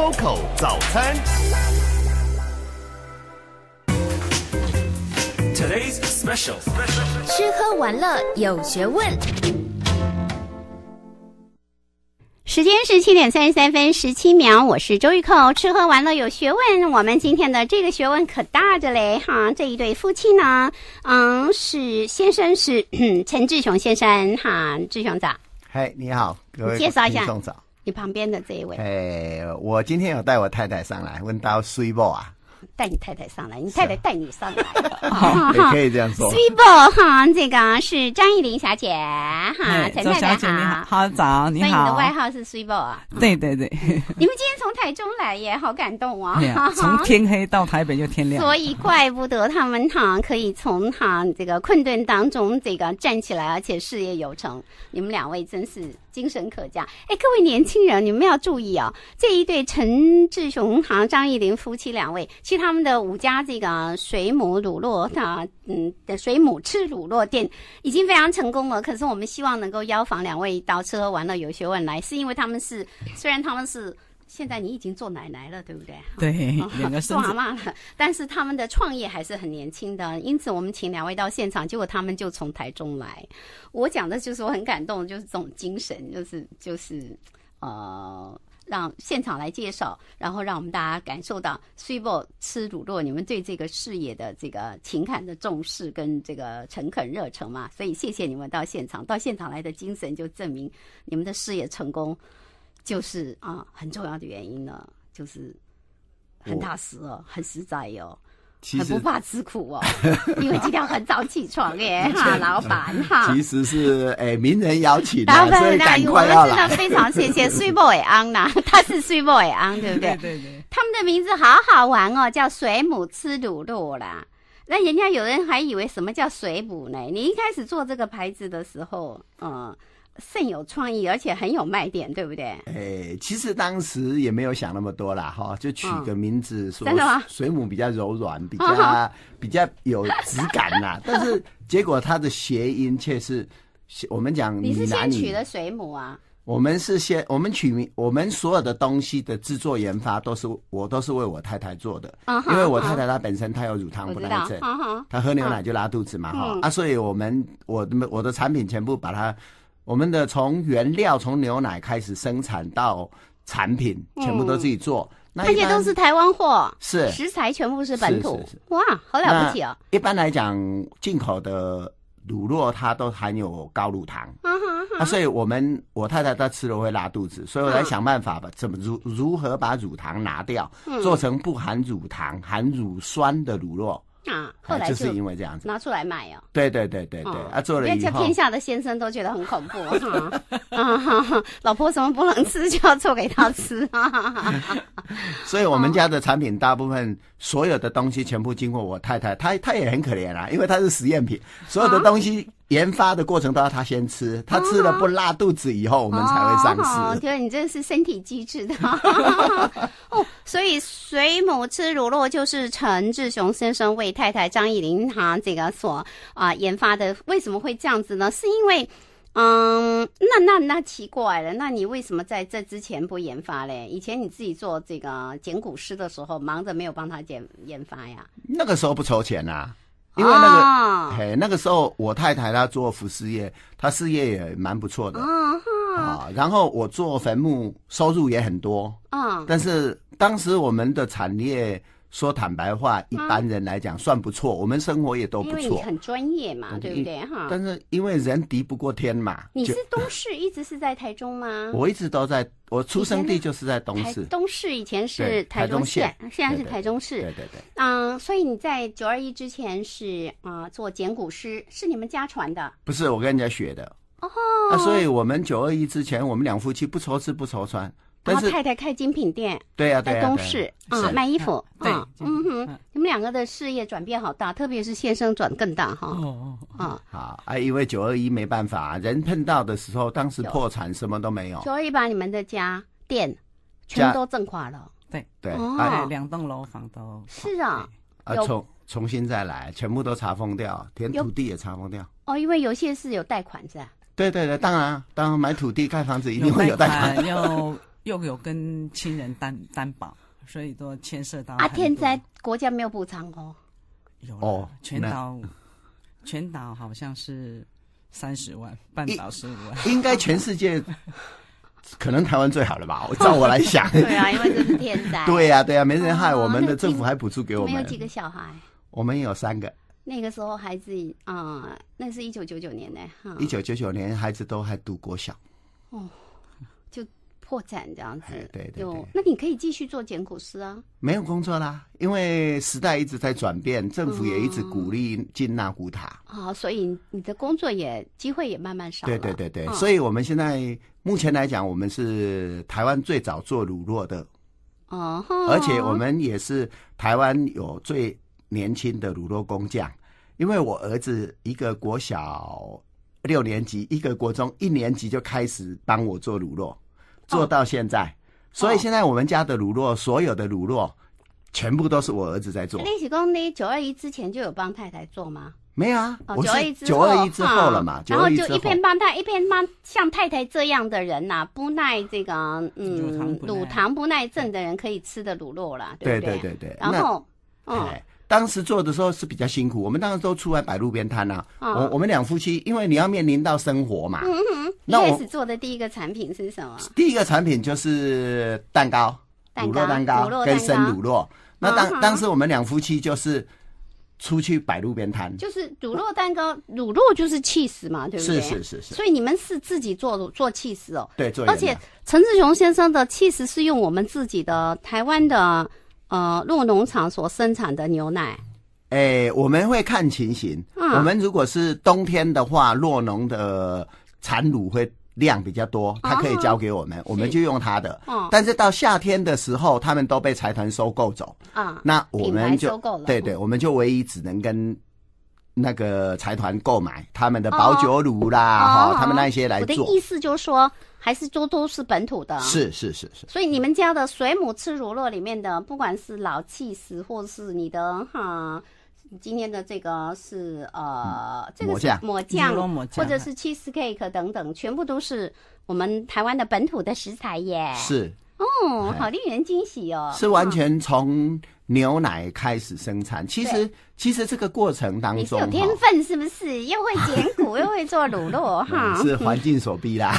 c o c o 早餐。Today's special，吃喝玩乐有学问。时间是七点三十三分十七秒，我是周玉蔻。吃喝玩乐有学问，我们今天的这个学问可大着嘞哈！这一对夫妻呢，嗯，是先生是 陈志雄先生哈，志雄早。嗨，你好，各位，介绍一下。旁边的这一位，哎，我今天有带我太太上来，问到水报啊。带你太太上来，你太太带你上。来。也可以这样说。Super 哈，这个是张艺林小姐哈，陈太太好。好早，你好。所以你的外号是 s u p e 啊？对对对。你们今天从台中来耶，好感动啊！从天黑到台北就天亮。所以怪不得他们哈可以从哈这个困顿当中这个站起来，而且事业有成。你们两位真是精神可嘉。哎，各位年轻人，你们要注意哦，这一对陈志雄哈、张艺林夫妻两位，其他。他们的五家这个水母乳酪啊，嗯，水母吃乳酪店已经非常成功了。可是我们希望能够邀访两位到吃喝玩乐有学问来，是因为他们是虽然他们是现在你已经做奶奶了，对不对？对，两个孙子。做妈妈了，但是他们的创业还是很年轻的。因此我们请两位到现场，结果他们就从台中来。我讲的就是我很感动，就是这种精神，就是就是呃。让现场来介绍，然后让我们大家感受到 CIBO 吃卤肉，你们对这个事业的这个情感的重视跟这个诚恳热诚嘛。所以谢谢你们到现场，到现场来的精神就证明你们的事业成功，就是啊很重要的原因呢，就是很踏实哦，很实在哟。很不怕吃苦哦，因为今天很早起床耶，哈，老板哈。其实是诶，名人邀请，所以赶快要来。我们真的非常谢谢水母安呐，他是 水母安，对不对？对对。他们的名字好好玩哦，叫水母吃卤肉啦。那人家有人还以为什么叫水母呢？你一开始做这个牌子的时候，嗯。甚有创意，而且很有卖点，对不对？哎，其实当时也没有想那么多啦，哈，就取个名字，说水母比较柔软，比较比较有质感啦。但是结果它的谐音却是，我们讲你是先取了水母啊？我们是先我们取名，我们所有的东西的制作研发都是我都是为我太太做的，因为我太太她本身她有乳糖不耐症，她喝牛奶就拉肚子嘛，哈，啊，所以我们我我的产品全部把它。我们的从原料从牛奶开始生产到产品全部都自己做，那些都是台湾货，是食材全部是本土，哇，好了不起哦！一般来讲，进口的乳酪它都含有高乳糖啊，所以我们我太太她吃了会拉肚子，所以我来想办法把怎么如如何把乳糖拿掉，做成不含乳糖、含乳酸的乳酪。啊，后来就是因为这样子拿出来卖哦。对对对对对，啊，做了一套。天下的先生都觉得很恐怖哈，啊哈，老婆什么不能吃就要做给他吃啊。所以我们家的产品大部分，所有的东西全部经过我太太，她她也很可怜啊，因为她是实验品，所有的东西。研发的过程都要他先吃，他吃了不拉肚子以后，我们才会上市。觉得你这是身体机制的 哦，所以水母吃乳酪就是陈志雄先生为太太张艺玲堂这个所啊研发的。为什么会这样子呢？是因为，嗯，那那那奇怪了，那你为什么在这之前不研发嘞？以前你自己做这个简古诗的时候，忙着没有帮他简研发呀？那个时候不筹钱呐。因为那个嘿，那个时候我太太她做服饰业，她事业也蛮不错的啊。然后我做坟墓，收入也很多啊。但是当时我们的产业。说坦白话，一般人来讲算不错。我们生活也都不错。因为很专业嘛，对不对哈？但是因为人敌不过天嘛。你是东市，一直是在台中吗？我一直都在，我出生地就是在东市。东市以前是台中县，现在是台中市。对对对。嗯，所以你在九二一之前是啊，做简古诗是你们家传的？不是我跟人家学的。哦。所以我们九二一之前，我们两夫妻不愁吃不愁穿。然后太太开精品店，对啊，在东市啊卖衣服啊，嗯哼，你们两个的事业转变好大，特别是先生转更大哈，哦哦，啊，好啊，因为九二一没办法，人碰到的时候，当时破产什么都没有，九二一把你们的家店全都震垮了，对对，哎，两栋楼房都，是啊，啊，重重新再来，全部都查封掉，填土地也查封掉，哦，因为有些是有贷款是吧？对对对，当然，当然买土地盖房子一定会有贷款有。又有跟亲人担担保，所以都牵涉到。啊，天灾，国家没有补偿哦。有，全岛，全岛好像是三十万，半岛十五万。应该全世界，可能台湾最好了吧？照我来想。对啊，因为这是天灾。对呀，对呀，没人害我们的政府还补助给我们。没有几个小孩。我们有三个。那个时候孩子啊，那是一九九九年呢，哈。一九九九年，孩子都还读国小。哦，就。破产这样子，对对对，那你可以继续做简古诗啊？没有工作啦，因为时代一直在转变，政府也一直鼓励进纳古塔啊，所以你的工作也机会也慢慢少。对对对对，所以我们现在目前来讲，我们是台湾最早做乳酪的哦，而且我们也是台湾有最年轻的乳酪工匠，因为我儿子一个国小六年级，一个国中一年级就开始帮我做乳酪。做到现在，所以现在我们家的乳酪，所有的乳酪，全部都是我儿子在做。那是讲，你九二一之前就有帮太太做吗？没有啊，九二一之后了嘛。然后就一边帮他，一边帮像太太这样的人呐，不耐这个嗯乳糖不耐症的人可以吃的乳酪啦，对不对？对对对对。然后，嗯。当时做的时候是比较辛苦，我们当时都出来摆路边摊呐。我我们两夫妻，因为你要面临到生活嘛。嗯哼。那我做的第一个产品是什么？第一个产品就是蛋糕，乳酪蛋糕跟生乳酪。那当当时我们两夫妻就是出去摆路边摊，就是乳酪蛋糕，乳酪就是 cheese 嘛，对不对？是是是是。所以你们是自己做做 cheese 哦。对，而且陈志雄先生的 cheese 是用我们自己的台湾的。呃，洛农场所生产的牛奶，哎，我们会看情形。我们如果是冬天的话，洛农的产乳会量比较多，它可以交给我们，我们就用它的。哦。但是到夏天的时候，他们都被财团收购走。啊。那我们就对对，我们就唯一只能跟。那个财团购买他们的保酒乳啦，哈，他们那些来做。我的意思就是说，还是都都是本土的。是是是是。所以你们家的水母吃乳酪里面的，不管是老气司，或是你的哈，今天的这个是呃，这个是抹酱，或者是 cheese cake 等等，全部都是我们台湾的本土的食材耶。是。哦，好令人惊喜哦。是完全从。牛奶开始生产，其实其实这个过程当中，你有天分是不是？又会捡谷，又会做卤酪，哈，是环境所逼啦，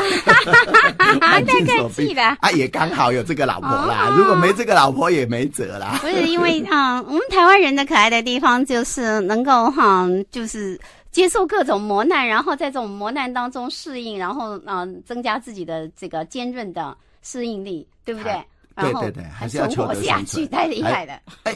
环境所逼的。啊，也刚好有这个老婆啦，如果没这个老婆也没辙啦。不是因为，嗯，我们台湾人的可爱的地方就是能够哈，就是接受各种磨难，然后在这种磨难当中适应，然后嗯，增加自己的这个坚韧的适应力，对不对？对对对，还是要求得生存。哎，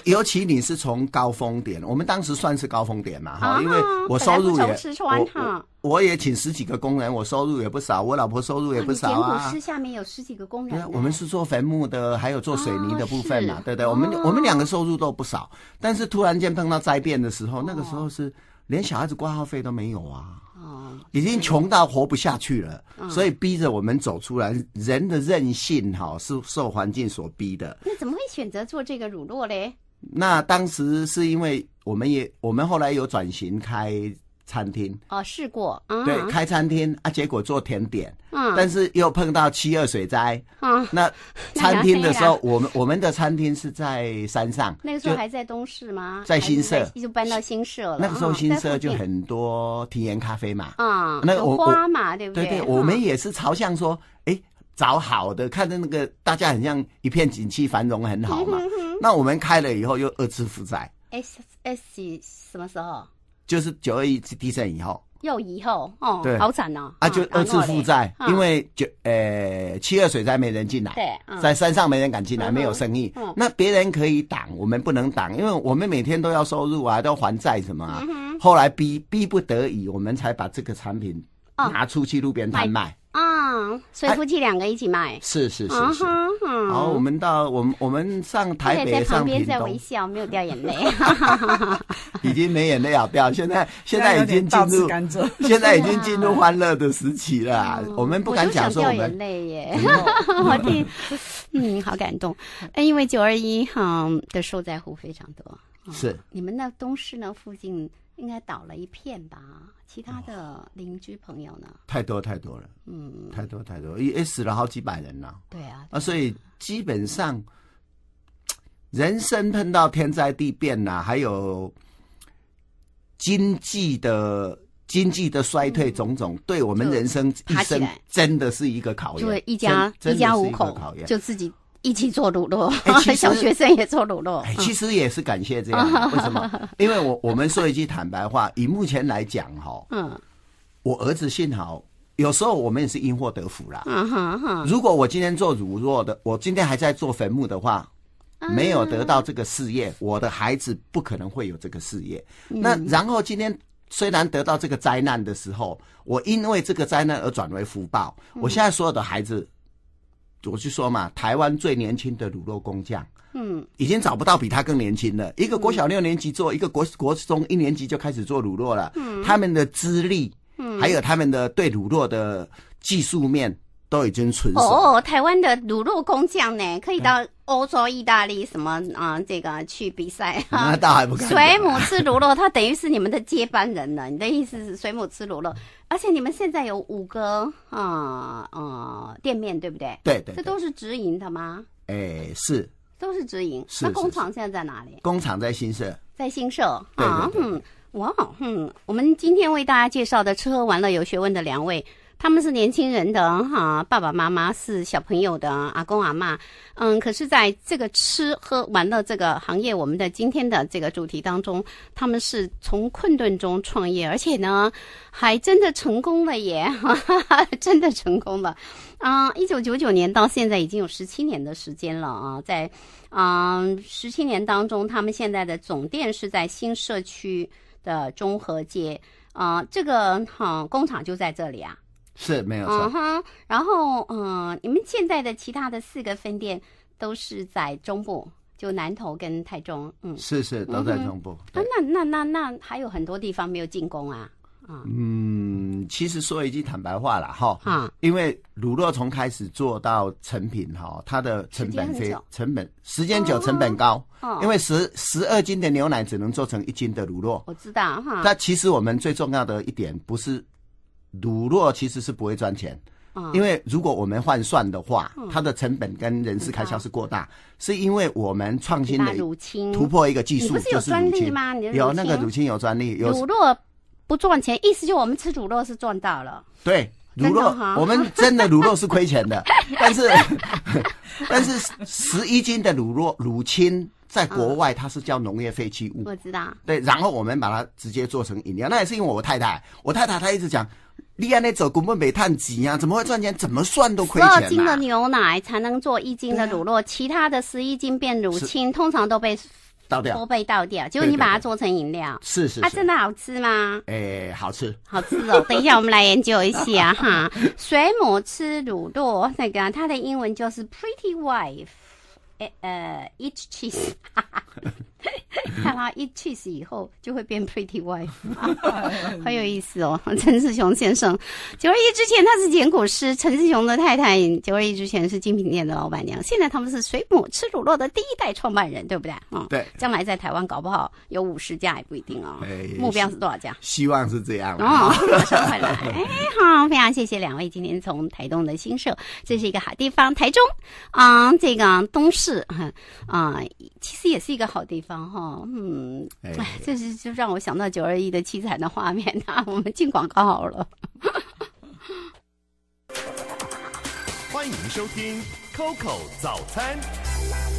尤其你是从高峰点，我们当时算是高峰点嘛哈，因为我收入也，我我也请十几个工人，我收入也不少，我老婆收入也不少啊。古下面有十几个工人，我们是做坟墓的，还有做水泥的部分嘛，对不对？我们我们两个收入都不少，但是突然间碰到灾变的时候，那个时候是连小孩子挂号费都没有啊。哦，已经穷到活不下去了，所以逼着我们走出来。人的韧性哈是受环境所逼的。那怎么会选择做这个乳酪嘞？那当时是因为我们也我们后来有转型开。餐厅哦，试过啊，对，开餐厅啊，结果做甜点，嗯，但是又碰到七二水灾啊。那 餐厅的时候，我们我们的餐厅是在山上，那个时候还在东市吗？在新社，就搬到新社了。那个时候新社就很多体验咖啡嘛，啊，那个我嘛，对不对？对对，我们也是朝向说，哎，找好的，看着那个大家很像一片景气繁荣很好嘛。那我们开了以后又二次负债。S S 什么时候？就是九二一次地震以后，又以后哦，对，好惨哦啊！就二次负债，因为九诶七二水灾没人进来，对，在山上没人敢进来，没有生意。那别人可以挡，我们不能挡，因为我们每天都要收入啊，都要还债什么。啊，后来逼逼不得已，我们才把这个产品拿出去路边摊卖。啊，所以夫妻两个一起卖，是是是是。好，我们到我们我们上台北上。在旁边在微笑，没有掉眼泪。已经没眼泪要掉，现在 现在已经进入 现在已经进入欢乐的时期了。我们不敢讲掉眼泪耶。我听，嗯，好感动。哎，因为九二一哈的受灾户非常多。是，你们那东市呢附近。应该倒了一片吧，其他的邻居朋友呢？太多太多了，嗯，太多太多，也死了好几百人了。对啊，啊，所以基本上，人生碰到天灾地变呐，还有经济的经济的衰退种种，对我们人生一生真的是一个考验，对，一家一家五口就自己。一起做卤肉，小学生也做卤肉。哎，其实也是感谢这样，为什么？因为我我们说一句坦白话，以目前来讲，哈，嗯，我儿子幸好有时候我们也是因祸得福啦。嗯哼如果我今天做乳肉的，我今天还在做坟墓的话，没有得到这个事业，我的孩子不可能会有这个事业。那然后今天虽然得到这个灾难的时候，我因为这个灾难而转为福报，我现在所有的孩子。我就说嘛，台湾最年轻的卤肉工匠，嗯，已经找不到比他更年轻了。一个国小六年级做，一个国国中一年级就开始做卤肉了。嗯，他们的资历，嗯，还有他们的对卤肉的技术面，都已经成熟。哦，台湾的卤肉工匠呢，可以到。欧洲、意大利什么啊？这个去比赛，那倒还不敢。水母吃卤肉，他等于是你们的接班人了。你的意思是水母吃卤肉，而且你们现在有五个啊啊店面对不对？对对，这都是直营的吗？哎，是，都是直营。那工厂现在在哪里？工厂在新社，在新社啊。嗯，哇，嗯，我们今天为大家介绍的吃喝玩乐有学问的两位。他们是年轻人的哈，爸爸妈妈是小朋友的阿公阿妈，嗯，可是在这个吃喝玩乐这个行业，我们的今天的这个主题当中，他们是从困顿中创业，而且呢，还真的成功了耶，哈哈哈，真的成功了，嗯，一九九九年到现在已经有十七年的时间了啊，在啊十七年当中，他们现在的总店是在新社区的中和街，啊，这个哈工厂就在这里啊。是没有错，然后嗯，你们现在的其他的四个分店都是在中部，就南投跟台中，嗯，是是都在中部。啊，那那那那还有很多地方没有进攻啊嗯，其实说一句坦白话了哈，啊，因为乳酪从开始做到成品哈，它的成本费成本时间久，成本高，因为十十二斤的牛奶只能做成一斤的乳酪。我知道哈。那其实我们最重要的一点不是。乳酪其实是不会赚钱，因为如果我们换算的话，它的成本跟人事开销是过大，是因为我们创新的乳清突破一个技术，不是有专利吗？有那个乳清有专利。乳酪不赚钱，意思就我们吃乳酪是赚到了。对，乳酪我们真的乳酪是亏钱的，但是 但是十一斤的乳酪乳清在国外它是叫农业废弃物，我知道。对，然后我们把它直接做成饮料，那也是因为我太太，我太太她一直讲。你看那做根本没炭集呀，怎么会赚钱？怎么算都亏钱呐！十二斤的牛奶才能做一斤的乳酪，其他的十一斤变乳清，通常都被倒掉，都被倒掉。结果你把它做成饮料，是是它真的好吃吗？哎，好吃，好吃哦！等一下，我们来研究一下哈。水母吃乳酪，那个它的英文就是 Pretty Wife，呃 e a h Cheese。他一去世以后，就会变 pretty wife，很 有意思哦。陈世雄先生，九二一之前他是简骨师，陈世雄的太太；九二一之前是精品店的老板娘。现在他们是水母吃乳酪的第一代创办人，对不对？嗯，对。将来在台湾搞不好有五十家也不一定哦。目标是多少家？希望是这样哦。马上回来，哎，好，非常谢谢两位今天从台东的新社，这是一个好地方。台中，嗯，这个东市，啊，其实也是一个好地方。然后，嗯，哎，这是就让我想到九二一的凄惨的画面。那 我们进广告了，欢迎收听 COCO 早餐。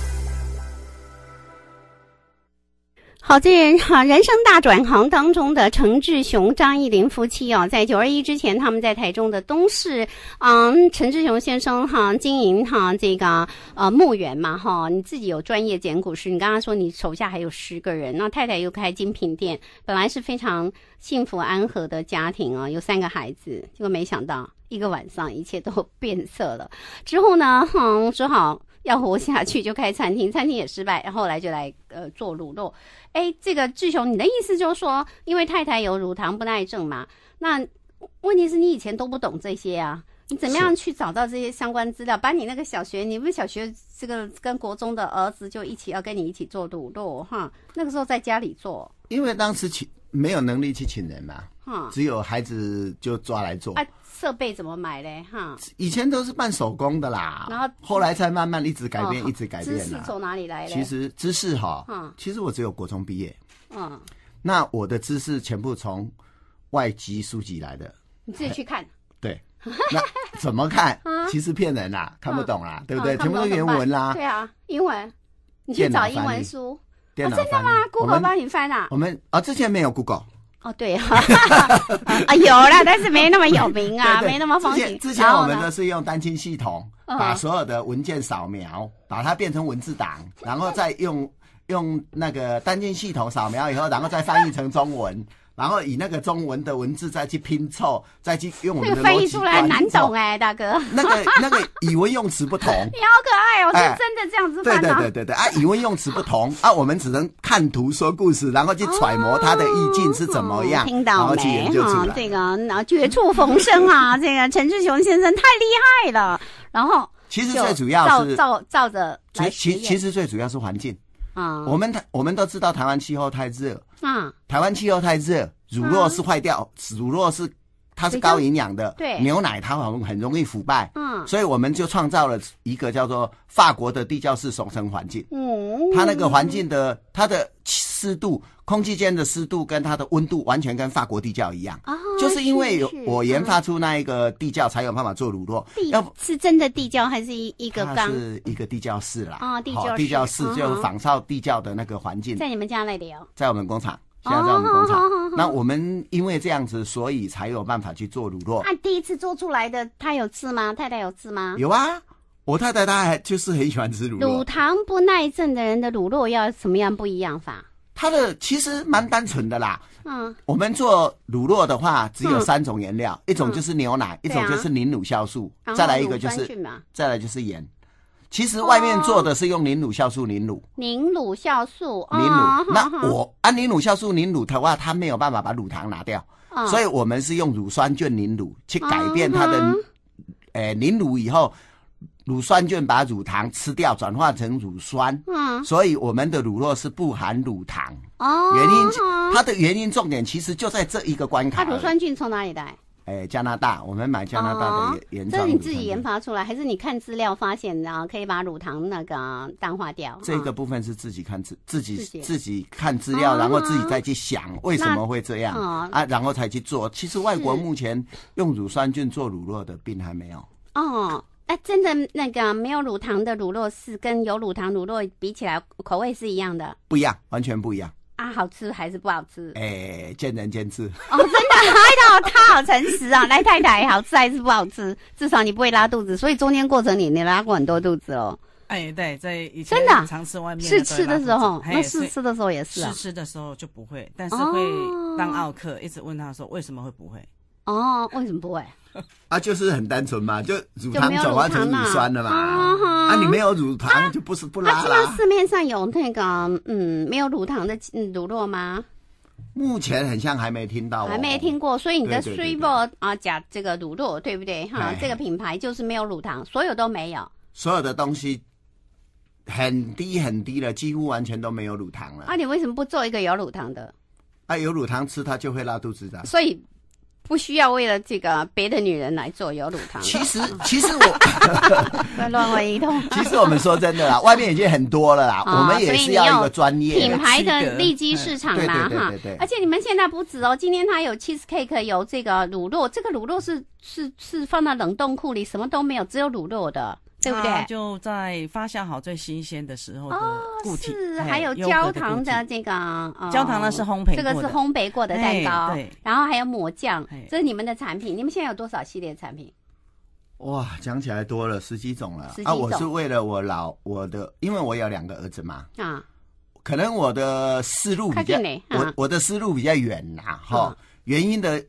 好，这人哈，人生大转行当中的陈志雄、张艺林夫妻哦，在九二一之前，他们在台中的东是嗯，陈志雄先生哈经营哈这个呃墓园嘛哈，你自己有专业捡骨师，你刚刚说你手下还有十个人，那太太又开精品店，本来是非常幸福安和的家庭啊，有三个孩子，结果没想到一个晚上一切都变色了，之后呢，嗯，只好。要活下去就开餐厅，餐厅也失败，然后来就来呃做卤肉。哎，这个志雄，你的意思就是说，因为太太有乳糖不耐症嘛，那问题是你以前都不懂这些啊，你怎么样去找到这些相关资料？把你那个小学，你们小学这个跟国中的儿子就一起要跟你一起做卤肉哈，那个时候在家里做，因为当时请没有能力去请人嘛。只有孩子就抓来做。啊，设备怎么买嘞？哈，以前都是办手工的啦。然后，后来才慢慢一直改变，一直改变。知识从哪里来？其实知识哈，其实我只有国中毕业。嗯，那我的知识全部从外籍书籍来的。你自己去看。对。那怎么看？其实骗人啦，看不懂啊，对不对？全部都是原文啦。对啊，英文，你去找英文书。电脑翻译吗？Google 帮你翻啊。我们啊，之前没有 Google。哦，对哈，有啦，但是没那么有名啊，没那么风行。之前我们都是用单清系统，把所有的文件扫描，把它变成文字档，然后再用用那个单清系统扫描以后，然后再翻译成中文。然后以那个中文的文字再去拼凑，再去用我们的翻译出来，难懂哎，大哥。那个那个语文用词不同。你好可爱，哦，是真的这样子。对对对对对，啊，语文用词不同啊，我们只能看图说故事，然后去揣摩它的意境是怎么样，然后语言就这个后绝处逢生啊，这个陈志雄先生太厉害了。然后其实最主要是照照着来其其实最主要是环境。啊，我们台我们都知道台湾气候太热。啊，台湾气候太热，乳酪是坏掉，乳酪是它是高营养的，对，牛奶它很很容易腐败。嗯，所以我们就创造了一个叫做法国的地窖式储存环境。嗯，它那个环境的它的湿度。空气间的湿度跟它的温度完全跟法国地窖一样，哦，就是因为有我研发出那一个地窖才有办法做乳酪。要是真的地窖还是一一个缸，是一个地窖室啦。哦，地窖室就仿造地窖的那个环境，在你们家那里哦，在我们工厂，我们工厂。那我们因为这样子，所以才有办法去做乳酪。那第一次做出来的，他有吃吗？太太有吃吗？有啊，我太太她还就是很喜欢吃乳酪。乳糖不耐症的人的乳酪要什么样不一样法？它的其实蛮单纯的啦，嗯，我们做乳酪的话只有三种原料，一种就是牛奶，一种就是凝乳酵素，再来一个就是再来就是盐。其实外面做的是用凝乳酵素凝乳，凝乳酵素凝乳。那我按凝乳酵素凝乳的话，它没有办法把乳糖拿掉，所以我们是用乳酸菌凝乳去改变它的，诶凝乳以后。乳酸菌把乳糖吃掉，转化成乳酸，所以我们的乳酪是不含乳糖。哦，原因它的原因重点其实就在这一个关卡。它乳酸菌从哪里来？哎，加拿大，我们买加拿大的原。这是你自己研发出来，还是你看资料发现的？可以把乳糖那个淡化掉。这个部分是自己看自自己自己看资料，然后自己再去想为什么会这样啊，然后才去做。其实外国目前用乳酸菌做乳酪的病还没有。哦。哎，真的，那个没有乳糖的乳酪是跟有乳糖乳酪比起来，口味是一样的？不一样，完全不一样啊！好吃还是不好吃？哎，见仁见智。哦，真的，嗨到，他好诚实啊！来，太太，好吃还是不好吃？至少你不会拉肚子。所以中间过程里，你拉过很多肚子哦。哎，对，在以前常吃外面试吃的时候，那试吃的时候也是啊。试吃的时候就不会，但是会当奥克一直问他说为什么会不会。哦，为什么不会？啊，就是很单纯嘛，就乳糖转化成乳酸的嘛。啊你没有乳糖就不是不拉了。市面上有那个嗯没有乳糖的嗯乳酪吗？目前很像还没听到，还没听过。所以你的水波啊，假这个乳酪对不对？哈，这个品牌就是没有乳糖，所有都没有。所有的东西很低很低了，几乎完全都没有乳糖了。那你为什么不做一个有乳糖的？啊，有乳糖吃它就会拉肚子的。所以。不需要为了这个别的女人来做有乳糖。其实其实我，别乱问一通。其实我们说真的啦，外面已经很多了啦，我们也是要一个专业品牌的利基市场啦哈。而且你们现在不止哦，今天它有 cheesecake，有这个乳酪，这个乳酪是是是放到冷冻库里，什么都没有，只有乳酪的。对不对？就在发酵好、最新鲜的时候的固体，还有焦糖的这个焦糖呢是烘焙，这个是烘焙过的蛋糕，对，然后还有抹酱，这是你们的产品。你们现在有多少系列产品？哇，讲起来多了，十几种了。啊，我是为了我老我的，因为我有两个儿子嘛，啊，可能我的思路比较，我我的思路比较远呐，哈，原因的。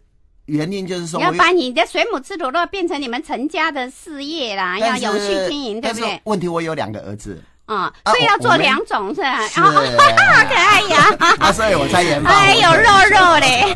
原因就是说，要把你的水母吃土豆变成你们陈家的事业啦，要有序经营，对不对？问题我有两个儿子，啊，所以要做两种是，哈哈，好可爱呀，啊，所以我在发。还有肉肉嘞。